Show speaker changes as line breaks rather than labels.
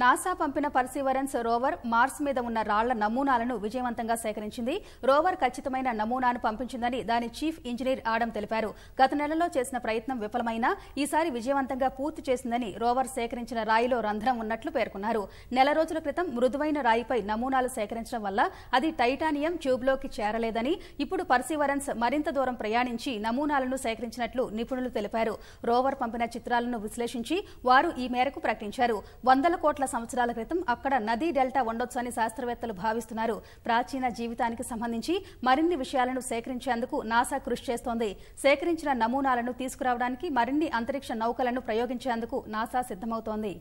NASA పంపిన perseverance rover Mars మీద ఉన్న రాళ్ల నమూనాలను విజయవంతంగా సేకరించింది రోవర్ ఖచ్చితమైన నమూనాను పంపించిందని దాని చీఫ్ ఇంజనీర్ ఆడం తెలిపారు గత నెలలో చేసిన ప్రయత్నం విఫలమైనా ఈసారి విజయవంతంగా పూర్తి చేసిందని రోవర్ సేకరించిన రాయిలో రంధ్రం ఉన్నట్లు పేర్కొన్నారు నెల రోజుల క్రితం మృదువైన రాయిపై నమూనాలు సేకరించడం వల్ల అది టైటానియం ట్యూబ్లోకి చేరలేదని ఇప్పుడు పర్సీవరెన్స్ మరింత దూరం ప్రయాణించి నమూనాలను సేకరించినట్లు నిపుణులు తెలిపారు రోవర్ పంపిన చిత్రాలను విశ్లేషించి వారు ఈ మేరకు ప్రకటించారు వందల కోట్ల కోట్ల సంవత్సరాల క్రితం అక్కడ నదీ డెల్టా ఉండొచ్చు అని శాస్త్రవేత్తలు భావిస్తున్నారు ప్రాచీన జీవితానికి సంబంధించి మరిన్ని విషయాలను సేకరించేందుకు నాసా కృషి చేస్తోంది సేకరించిన నమూనాలను తీసుకురావడానికి మరిన్ని అంతరిక్ష నౌకలను ప్రయోగించేందుకు నాసా సిద్దమవుతోంది